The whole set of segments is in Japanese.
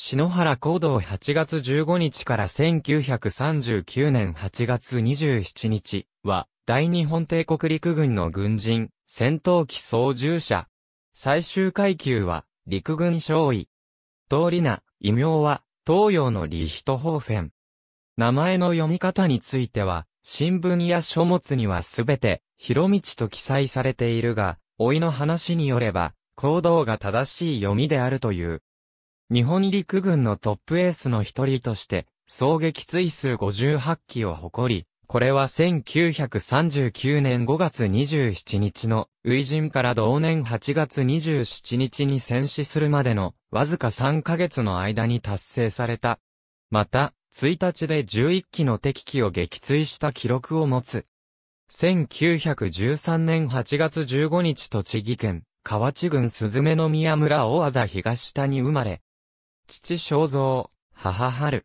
篠原行動8月15日から1939年8月27日は、大日本帝国陸軍の軍人、戦闘機操縦者。最終階級は、陸軍少尉。通りな、異名は、東洋のリヒトホーフェン。名前の読み方については、新聞や書物にはすべて、広道と記載されているが、老いの話によれば、行動が正しい読みであるという。日本陸軍のトップエースの一人として、総撃追数58機を誇り、これは1939年5月27日の、ジ陣から同年8月27日に戦死するまでの、わずか3ヶ月の間に達成された。また、1日で11機の敵機を撃墜した記録を持つ。1913年8月15日栃木県、河内郡鈴目宮村大技東田に生まれ、父正蔵、母春。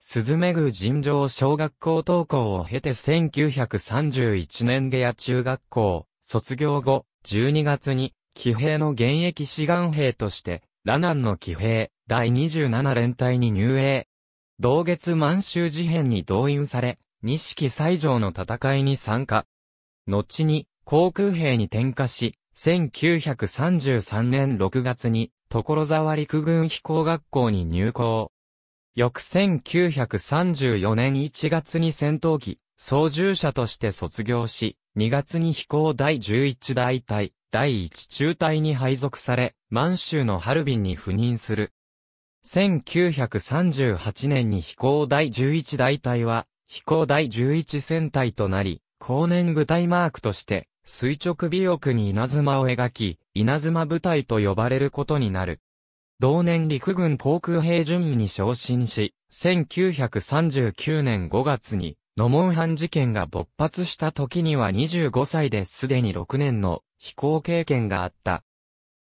鈴目宮尋常小学校登校を経て1931年下野中学校、卒業後、12月に、騎兵の現役志願兵として、ラナンの騎兵、第27連隊に入営。同月満州事変に動員され、錦西条の戦いに参加。後に、航空兵に転化し、1933年6月に、所沢陸軍飛行学校に入校。翌1934年1月に戦闘機、操縦者として卒業し、2月に飛行第11大隊、第1中隊に配属され、満州のハルビンに赴任する。1938年に飛行第11大隊は、飛行第11戦隊となり、後年舞台マークとして、垂直尾翼に稲妻を描き、稲妻部隊と呼ばれることになる。同年陸軍航空兵順位に昇進し、1939年5月に、ノモンハン事件が勃発した時には25歳ですでに6年の飛行経験があった。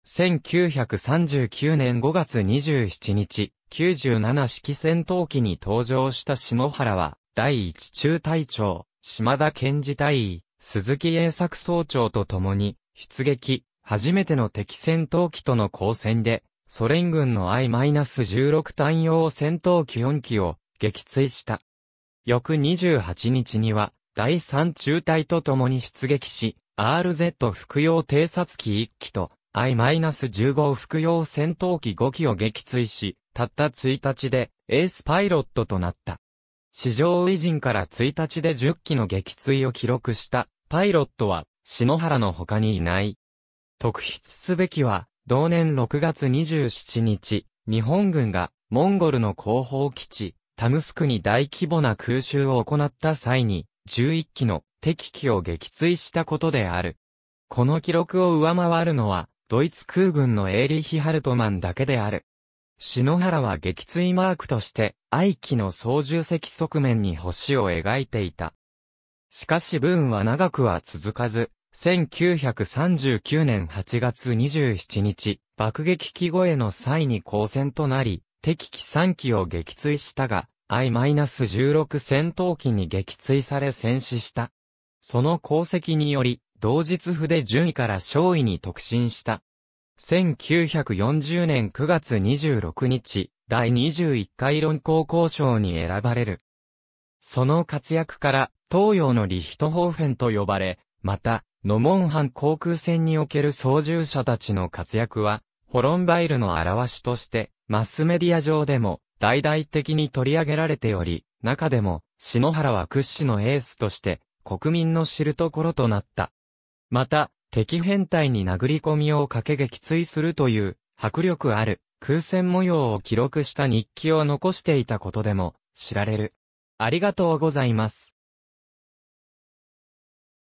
1939年5月27日、97式戦闘機に登場した篠原は、第一中隊長、島田健二隊員、鈴木栄作総長と共に、出撃、初めての敵戦闘機との交戦で、ソ連軍の I-16 単用戦闘機4機を撃墜した。翌28日には、第3中隊と共に出撃し、RZ 服用偵察機1機と I-15 服用戦闘機5機を撃墜し、たった1日でエースパイロットとなった。史上偉人から1日で10機の撃墜を記録したパイロットは篠原の他にいない。特筆すべきは、同年6月27日、日本軍がモンゴルの後方基地、タムスクに大規模な空襲を行った際に、11機の敵機を撃墜したことである。この記録を上回るのは、ドイツ空軍のエーリヒ・ハルトマンだけである。篠原は撃墜マークとして、愛機の操縦席側面に星を描いていた。しかしブーンは長くは続かず、1939年8月27日、爆撃機越えの際に交戦となり、敵機3機を撃墜したが、I-16 戦闘機に撃墜され戦死した。その功績により、同日筆順位から勝位に特進した。1940年9月26日、第21回論考交渉に選ばれる。その活躍から、東洋のリヒトホーフェンと呼ばれ、また、ノモンハン航空船における操縦者たちの活躍は、ホロンバイルの表しとして、マスメディア上でも、大々的に取り上げられており、中でも、篠原は屈指のエースとして、国民の知るところとなった。また、敵編隊に殴り込みをかけ撃墜するという迫力ある空戦模様を記録した日記を残していたことでも知られる。ありがとうございます。